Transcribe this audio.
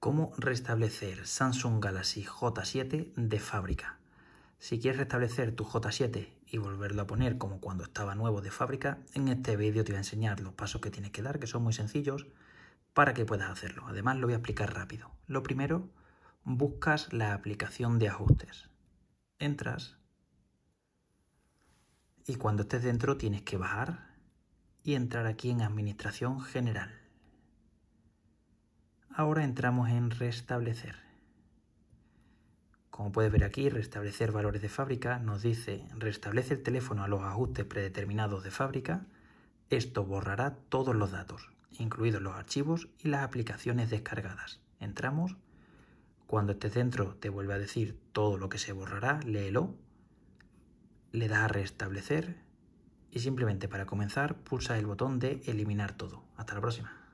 cómo restablecer Samsung Galaxy J7 de fábrica. Si quieres restablecer tu J7 y volverlo a poner como cuando estaba nuevo de fábrica, en este vídeo te voy a enseñar los pasos que tienes que dar, que son muy sencillos, para que puedas hacerlo. Además lo voy a explicar rápido. Lo primero, buscas la aplicación de ajustes. Entras y cuando estés dentro tienes que bajar y entrar aquí en Administración General ahora entramos en restablecer. Como puedes ver aquí, restablecer valores de fábrica nos dice restablece el teléfono a los ajustes predeterminados de fábrica. Esto borrará todos los datos, incluidos los archivos y las aplicaciones descargadas. Entramos. Cuando este centro te vuelve a decir todo lo que se borrará, léelo. Le das a restablecer y simplemente para comenzar pulsa el botón de eliminar todo. Hasta la próxima.